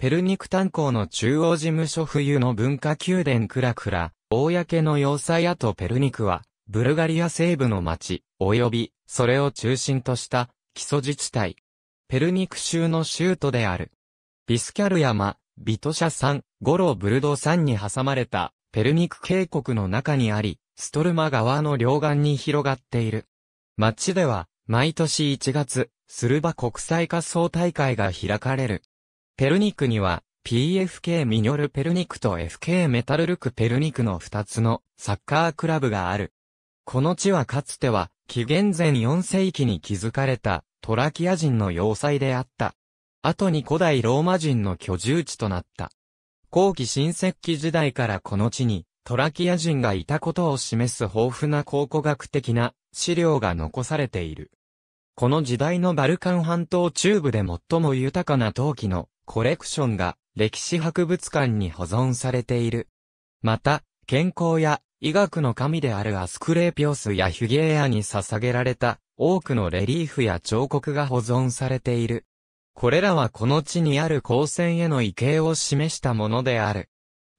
ペルニク炭鉱の中央事務所冬の文化宮殿クラクラ、公の要塞跡ペルニクは、ブルガリア西部の町、及び、それを中心とした、基礎自治体。ペルニク州の州都である。ビスキャル山、ビトシャ山、ゴロブルド山に挟まれた、ペルニク渓谷の中にあり、ストルマ川の両岸に広がっている。町では、毎年1月、スルバ国際滑走大会が開かれる。ペルニクには、PFK ミニョルペルニクと FK メタルルクペルニクの2つのサッカークラブがある。この地はかつては、紀元前4世紀に築かれたトラキア人の要塞であった。後に古代ローマ人の居住地となった。後期新石器時代からこの地にトラキア人がいたことを示す豊富な考古学的な資料が残されている。この時代のバルカン半島中部で最も豊かな陶器のコレクションが歴史博物館に保存されている。また、健康や医学の神であるアスクレーピオスやヒュゲーアに捧げられた多くのレリーフや彫刻が保存されている。これらはこの地にある光線への畏敬を示したものである。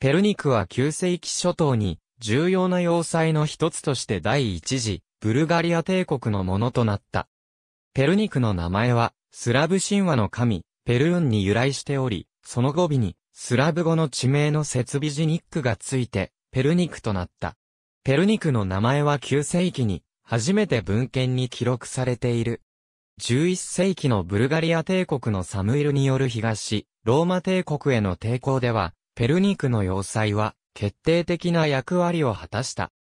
ペルニクは旧世紀諸島に重要な要塞の一つとして第一次ブルガリア帝国のものとなった。ペルニクの名前は、スラブ神話の神、ペルーンに由来しており、その語尾に、スラブ語の地名の設備ジニックがついて、ペルニクとなった。ペルニクの名前は9世紀に、初めて文献に記録されている。11世紀のブルガリア帝国のサムイルによる東、ローマ帝国への抵抗では、ペルニクの要塞は、決定的な役割を果たした。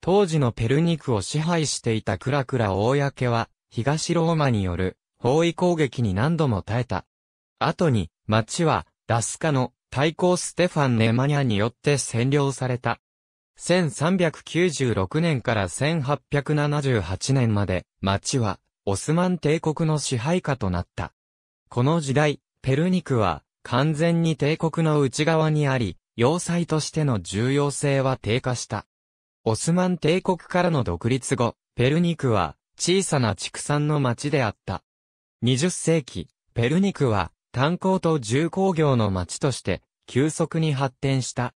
当時のペルニクを支配していたクラクラ公は、東ローマによる包囲攻撃に何度も耐えた。後に、町は、ラスカの対抗ステファン・ネマニャによって占領された。1396年から1878年まで、町は、オスマン帝国の支配下となった。この時代、ペルニクは、完全に帝国の内側にあり、要塞としての重要性は低下した。オスマン帝国からの独立後、ペルニクは、小さな畜産の町であった。20世紀、ペルニクは炭鉱と重工業の町として急速に発展した。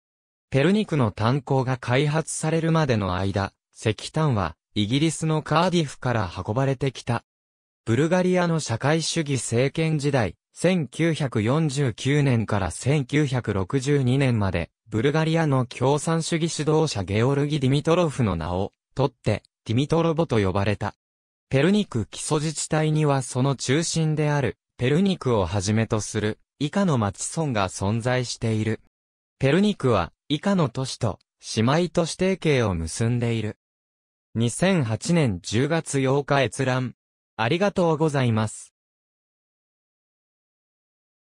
ペルニクの炭鉱が開発されるまでの間、石炭はイギリスのカーディフから運ばれてきた。ブルガリアの社会主義政権時代、1949年から1962年まで、ブルガリアの共産主義指導者ゲオルギ・ディミトロフの名を、とって、ディミトロボと呼ばれた。ペルニク基礎自治体にはその中心である、ペルニクをはじめとする、以下の町村が存在している。ペルニクは、以下の都市と、姉妹都市提携を結んでいる。2008年10月8日閲覧。ありがとうございます。